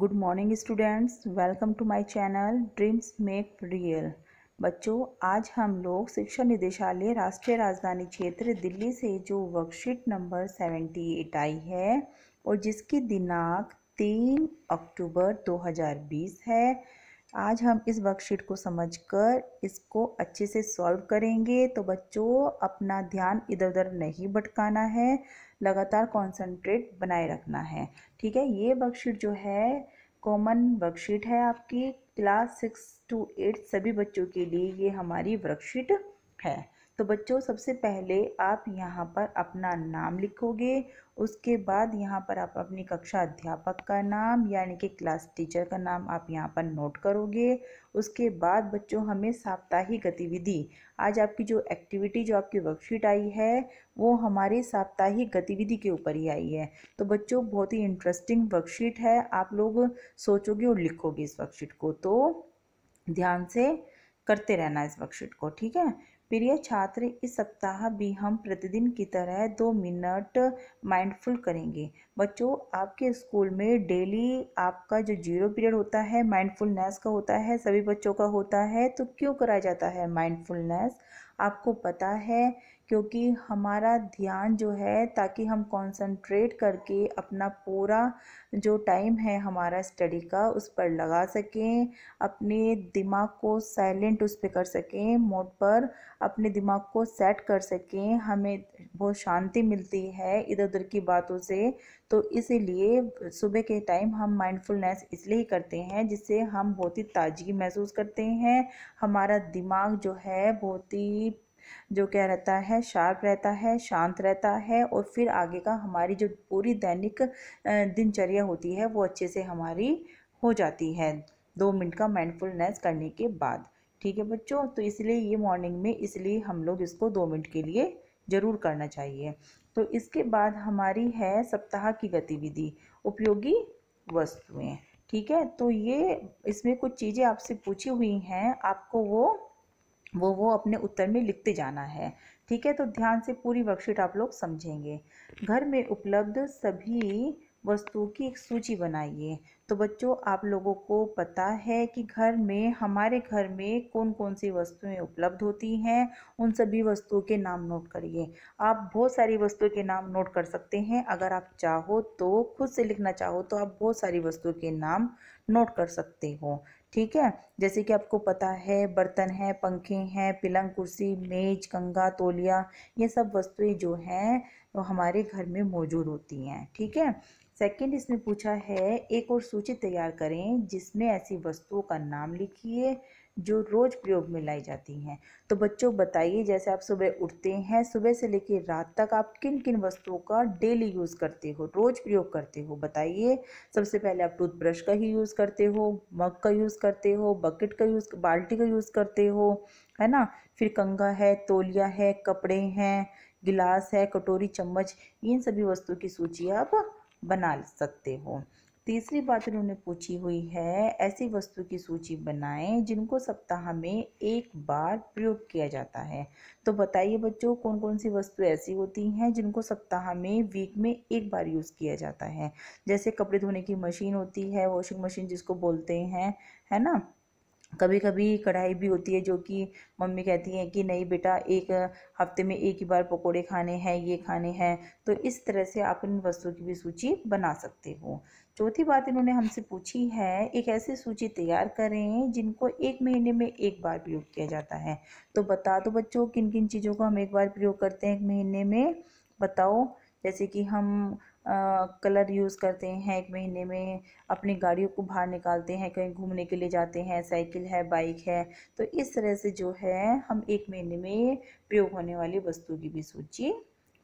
Good morning students welcome to my channel dreams make real बच्चों आज हम लोग शिक्षा निदेशालय राष्ट्रीय राजधानी क्षेत्र दिल्ली से जो वर्कशीट नंबर सेवेंटी एट आई है और जिसकी दिनांक तीन अक्टूबर दो हज़ार बीस है आज हम इस वर्कशीट को समझकर इसको अच्छे से सॉल्व करेंगे तो बच्चों अपना ध्यान इधर उधर नहीं भटकाना है लगातार कंसंट्रेट बनाए रखना है ठीक है ये वर्कशीट जो है कॉमन वर्कशीट है आपकी क्लास सिक्स टू एट सभी बच्चों के लिए ये हमारी वर्कशीट है तो बच्चों सबसे पहले आप यहाँ पर अपना नाम लिखोगे उसके बाद यहाँ पर आप अपनी कक्षा अध्यापक का नाम यानी कि क्लास टीचर का नाम आप यहाँ पर नोट करोगे उसके बाद बच्चों हमें साप्ताहिक गतिविधि आज आपकी जो एक्टिविटी जो आपकी वर्कशीट आई है वो हमारे साप्ताहिक गतिविधि के ऊपर ही आई है तो बच्चों बहुत ही इंटरेस्टिंग वर्कशीट है आप लोग सोचोगे और लिखोगे इस वर्कशीट को तो ध्यान से करते रहना इस वर्कशीट को ठीक है प्रिय छात्र इस सप्ताह भी हम प्रतिदिन की तरह दो मिनट माइंडफुल करेंगे बच्चों आपके स्कूल में डेली आपका जो जीरो पीरियड होता है माइंडफुलनेस का होता है सभी बच्चों का होता है तो क्यों कराया जाता है माइंडफुलनेस आपको पता है क्योंकि हमारा ध्यान जो है ताकि हम कंसंट्रेट करके अपना पूरा जो टाइम है हमारा स्टडी का उस पर लगा सकें अपने दिमाग को साइलेंट उस पर कर सकें मोड पर अपने दिमाग को सेट कर सकें हमें बहुत शांति मिलती है इधर उधर की बातों से तो इसीलिए सुबह के टाइम हम माइंडफुलनेस इसलिए करते हैं जिससे हम बहुत ही ताजगी महसूस करते हैं हमारा दिमाग जो है बहुत ही जो क्या रहता है शार्प रहता है शांत रहता है और फिर आगे का हमारी जो पूरी दैनिक दिनचर्या होती है वो अच्छे से हमारी हो जाती है दो मिनट का माइंडफुलनेस करने के बाद ठीक है बच्चों तो इसलिए ये मॉर्निंग में इसलिए हम लोग इसको दो मिनट के लिए ज़रूर करना चाहिए तो इसके बाद हमारी है सप्ताह की गतिविधि उपयोगी वस्तुएं ठीक है तो ये इसमें कुछ चीज़ें आपसे पूछी हुई हैं आपको वो वो वो अपने उत्तर में लिखते जाना है ठीक है तो ध्यान से पूरी वर्कशीट आप लोग समझेंगे घर में उपलब्ध सभी वस्तुओं की एक सूची बनाइए तो बच्चों आप लोगों को पता है कि घर में हमारे घर में कौन कौन सी वस्तुएं उपलब्ध होती हैं उन सभी वस्तुओं के नाम नोट करिए आप बहुत सारी वस्तुओं के नाम नोट कर सकते हैं अगर आप चाहो तो खुद से लिखना चाहो तो आप बहुत सारी वस्तुओं के नाम नोट कर सकते हो ठीक है जैसे कि आपको पता है बर्तन है पंखे हैं पिलंग कुर्सी मेज कंगा तोलिया ये सब वस्तुएं जो हैं वो हमारे घर में मौजूद होती हैं ठीक है सेकंड इसमें पूछा है एक और सूची तैयार करें जिसमें ऐसी वस्तुओं का नाम लिखिए जो रोज़ प्रयोग में लाई जाती हैं तो बच्चों बताइए जैसे आप सुबह उठते हैं सुबह से लेकर रात तक आप किन किन वस्तुओं का डेली यूज़ करते हो रोज़ प्रयोग करते हो बताइए सबसे पहले आप टूथब्रश का ही यूज़ करते हो मग का यूज़ करते हो बकेट का यूज़ बाल्टी का यूज़ करते हो है ना फिर कंघा है तोलिया है कपड़े हैं गिलास है कटोरी चम्मच इन सभी वस्तुओं की सूची आप बना सकते हो तीसरी बात उन्होंने पूछी हुई है ऐसी वस्तु की सूची बनाएं जिनको सप्ताह में एक बार प्रयोग किया जाता है तो बताइए बच्चों कौन कौन सी वस्तु ऐसी होती हैं जिनको सप्ताह में वीक में एक बार यूज़ किया जाता है जैसे कपड़े धोने की मशीन होती है वॉशिंग मशीन जिसको बोलते हैं है ना कभी कभी कढ़ाई भी होती है जो कि मम्मी कहती हैं कि नहीं बेटा एक हफ्ते में एक ही बार पकोड़े खाने हैं ये खाने हैं तो इस तरह से आप इन वस्तुओं की भी सूची बना सकते हो चौथी बात इन्होंने हमसे पूछी है एक ऐसी सूची तैयार करें जिनको एक महीने में एक बार प्रयोग किया जाता है तो बता दो बच्चों किन किन चीज़ों को हम एक बार प्रयोग करते हैं एक महीने में बताओ जैसे कि हम कलर यूज़ करते हैं एक महीने में अपनी गाड़ियों को बाहर निकालते हैं कहीं घूमने के लिए जाते हैं साइकिल है बाइक है तो इस तरह से जो है हम एक महीने में प्रयोग होने वाली वस्तु की भी सूची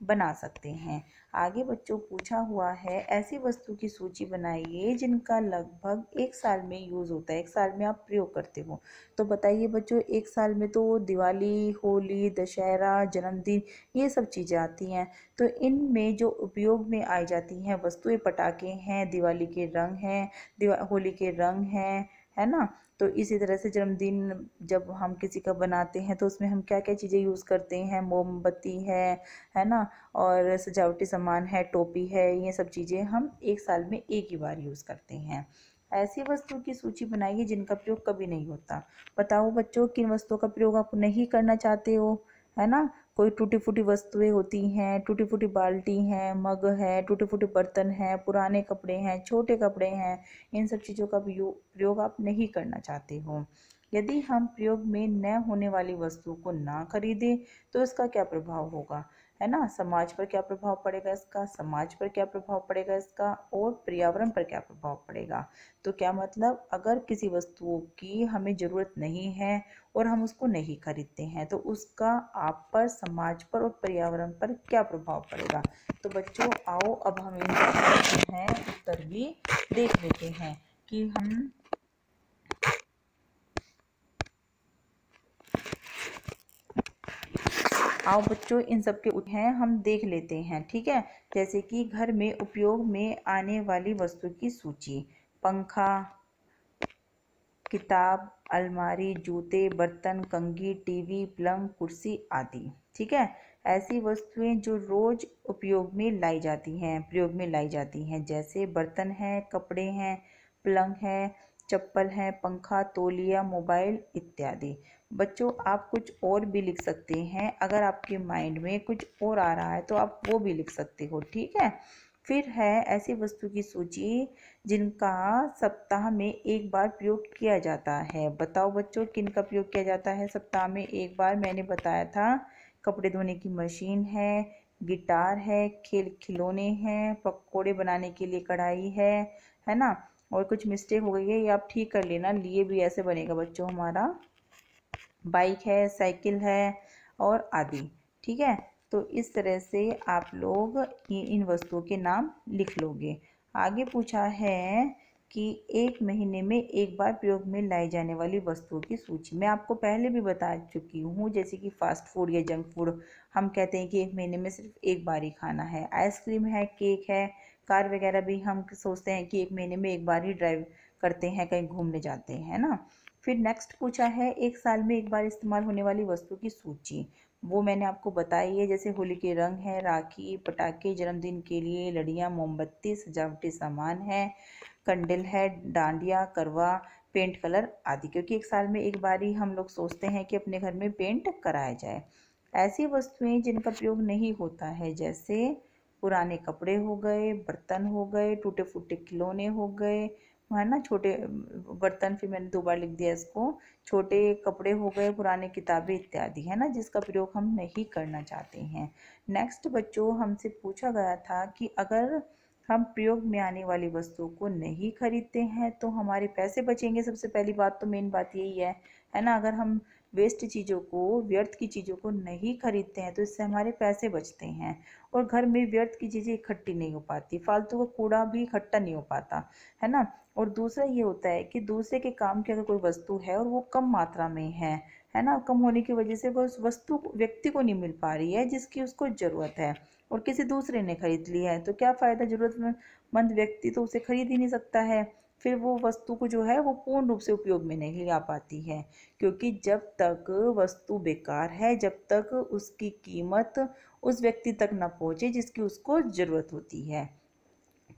बना सकते हैं आगे बच्चों पूछा हुआ है ऐसी वस्तु की सूची बनाइए जिनका लगभग एक साल में यूज़ होता है एक साल में आप प्रयोग करते हो तो बताइए बच्चों एक साल में तो दिवाली होली दशहरा जन्मदिन ये सब चीज़ें आती हैं तो इनमें जो उपयोग में आई जाती हैं वस्तुएं पटाखे हैं दिवाली के रंग हैं होली के रंग हैं है ना तो इसी तरह से जन्मदिन जब हम किसी का बनाते हैं तो उसमें हम क्या क्या चीज़ें यूज़ करते हैं मोमबत्ती है है ना और सजावटी सामान है टोपी है ये सब चीज़ें हम एक साल में एक ही बार यूज़ करते हैं ऐसी वस्तुओं की सूची बनाइए जिनका प्रयोग कभी नहीं होता बताओ बच्चों किन वस्तुओं का प्रयोग आप नहीं करना चाहते हो है ना कोई टूटी फूटी वस्तुएं होती हैं टूटी फूटी बाल्टी हैं मग है टूटे फूटे बर्तन हैं पुराने कपड़े हैं छोटे कपड़े हैं इन सब चीज़ों का प्रयोग आप नहीं करना चाहते हो यदि हम प्रयोग में न होने वाली वस्तु को ना खरीदें तो इसका क्या प्रभाव होगा है ना समाज पर क्या प्रभाव पड़ेगा इसका समाज पर क्या प्रभाव पड़ेगा इसका और पर्यावरण पर क्या प्रभाव पड़ेगा तो क्या मतलब अगर किसी वस्तुओं की हमें ज़रूरत नहीं है और हम उसको नहीं खरीदते हैं तो उसका आप पर समाज पर और पर्यावरण पर क्या प्रभाव पड़ेगा तो बच्चों आओ अब हम इन हैं उत्तर भी देख लेते हैं कि हम आओ बच्चों इन सब के हैं हम देख लेते हैं ठीक है जैसे कि घर में उपयोग में आने वाली वस्तु की सूची पंखा किताब अलमारी जूते बर्तन कंगी टीवी पलंग कुर्सी आदि ठीक है ऐसी वस्तुएं जो रोज़ उपयोग में लाई जाती हैं प्रयोग में लाई जाती हैं जैसे बर्तन हैं कपड़े हैं पलंग है चप्पल है पंखा तोलिया मोबाइल इत्यादि बच्चों आप कुछ और भी लिख सकते हैं अगर आपके माइंड में कुछ और आ रहा है तो आप वो भी लिख सकते हो ठीक है फिर है ऐसी वस्तु की सूची जिनका सप्ताह में एक बार प्रयोग किया जाता है बताओ बच्चों किन का प्रयोग किया जाता है सप्ताह में एक बार मैंने बताया था कपड़े धोने की मशीन है गिटार है खेल खिलौने हैं पकोड़े बनाने के लिए कढ़ाई है है ना और कुछ मिस्टेक हो गई है ये आप ठीक कर लेना लिए भी ऐसे बनेगा बच्चों हमारा बाइक है साइकिल है और आदि ठीक है तो इस तरह से आप लोग इन वस्तुओं के नाम लिख लोगे आगे पूछा है कि एक महीने में एक बार प्रयोग में लाई जाने वाली वस्तुओं की सूची मैं आपको पहले भी बता चुकी हूँ जैसे कि फास्ट फूड या जंक फूड हम कहते हैं कि एक महीने में सिर्फ एक बार ही खाना है आइसक्रीम है केक है कार वगैरह भी हम सोचते हैं कि एक महीने में एक बार ही ड्राइव करते हैं कहीं घूमने जाते हैं ना फिर नेक्स्ट पूछा है एक साल में एक बार इस्तेमाल होने वाली वस्तु की सूची वो मैंने आपको बताई है जैसे होली के रंग हैं राखी पटाखे जन्मदिन के लिए लड़ियाँ मोमबत्ती सजावटी सामान है कंडल है डांडिया करवा पेंट कलर आदि क्योंकि एक साल में एक बार ही हम लोग सोचते हैं कि अपने घर में पेंट कराया जाए ऐसी वस्तुएं जिनका प्रयोग नहीं होता है जैसे पुराने कपड़े हो गए बर्तन हो गए टूटे फूटे खिलौने हो गए है ना छोटे बर्तन फिर मैंने दो बार लिख दिया इसको छोटे कपड़े हो गए पुराने किताबें इत्यादि है ना जिसका प्रयोग हम नहीं करना चाहते हैं नेक्स्ट बच्चों हमसे पूछा गया था कि अगर हम प्रयोग में आने वाली वस्तुओं को नहीं खरीदते हैं तो हमारे पैसे बचेंगे सबसे पहली बात तो मेन बात यही है है ना अगर हम वेस्ट चीज़ों को व्यर्थ की चीज़ों को नहीं खरीदते हैं तो इससे हमारे पैसे बचते हैं और घर में व्यर्थ की चीज़ें इकट्ठी नहीं हो पाती फालतू का कूड़ा भी इकट्ठा नहीं हो पाता है ना और दूसरा ये होता है कि दूसरे के काम की अगर कोई वस्तु है और वो कम मात्रा में है है ना कम होने की वजह से वो उस वस्तु व्यक्ति को नहीं मिल पा रही है जिसकी उसको ज़रूरत है और किसी दूसरे ने खरीद लिया है तो क्या फ़ायदा ज़रूरतमंद व्यक्ति तो उसे खरीद ही नहीं सकता है फिर वो वस्तु को जो है वो पूर्ण रूप से उपयोग में नहीं आ पाती है क्योंकि जब तक वस्तु बेकार है जब तक उसकी कीमत उस व्यक्ति तक ना पहुँचे जिसकी उसको ज़रूरत होती है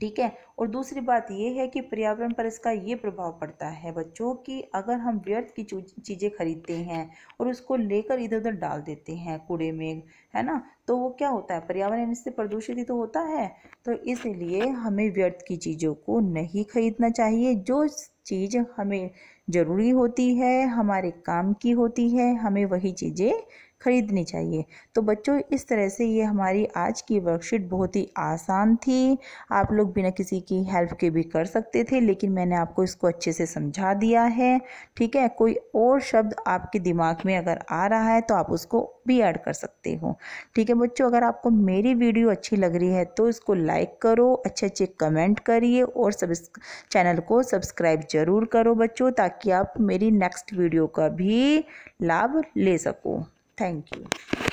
ठीक है और दूसरी बात यह है कि पर्यावरण पर इसका ये प्रभाव पड़ता है बच्चों कि अगर हम व्यर्थ की चीज़ें खरीदते हैं और उसको लेकर इधर उधर डाल देते हैं कूड़े में है ना तो वो क्या होता है पर्यावरण इससे प्रदूषित ही तो होता है तो इसलिए हमें व्यर्थ की चीज़ों को नहीं खरीदना चाहिए जो चीज़ हमें ज़रूरी होती है हमारे काम की होती है हमें वही चीज़ें ख़रीदनी चाहिए तो बच्चों इस तरह से ये हमारी आज की वर्कशीट बहुत ही आसान थी आप लोग बिना किसी की हेल्प के भी कर सकते थे लेकिन मैंने आपको इसको अच्छे से समझा दिया है ठीक है कोई और शब्द आपके दिमाग में अगर आ रहा है तो आप उसको भी ऐड कर सकते हो ठीक है बच्चों अगर आपको मेरी वीडियो अच्छी लग रही है तो इसको लाइक करो अच्छे अच्छे कमेंट करिए और सब चैनल को सब्सक्राइब ज़रूर करो बच्चों ताकि आप मेरी नेक्स्ट वीडियो का भी लाभ ले सको Thank you.